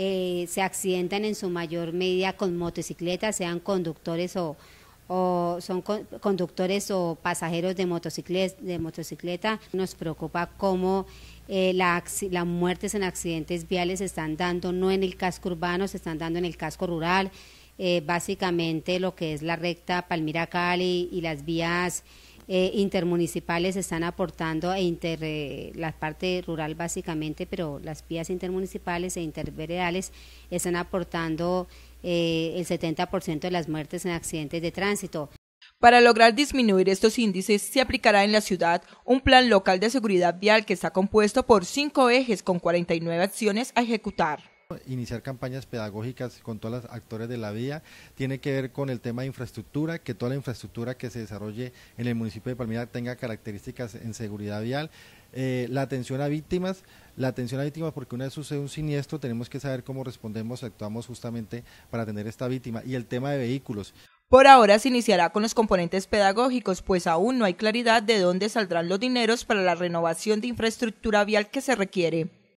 Eh, se accidentan en su mayor medida con motocicletas, sean conductores o, son conductores o pasajeros de, motocicleta, de motocicleta. Nos preocupa cómo eh, las muertes en accidentes viales se están dando no en el casco urbano, se están dando en el casco rural, eh, básicamente lo que es la recta Palmira-Cali y las vías eh, intermunicipales están aportando e eh, la parte rural básicamente, pero las vías intermunicipales e interveredales están aportando eh, el 70% de las muertes en accidentes de tránsito. Para lograr disminuir estos índices, se aplicará en la ciudad un plan local de seguridad vial que está compuesto por cinco ejes con 49 acciones a ejecutar iniciar campañas pedagógicas con todos los actores de la vía, tiene que ver con el tema de infraestructura, que toda la infraestructura que se desarrolle en el municipio de Palmira tenga características en seguridad vial, eh, la atención a víctimas, la atención a víctimas porque una vez sucede un siniestro tenemos que saber cómo respondemos, actuamos justamente para atender a esta víctima y el tema de vehículos. Por ahora se iniciará con los componentes pedagógicos, pues aún no hay claridad de dónde saldrán los dineros para la renovación de infraestructura vial que se requiere.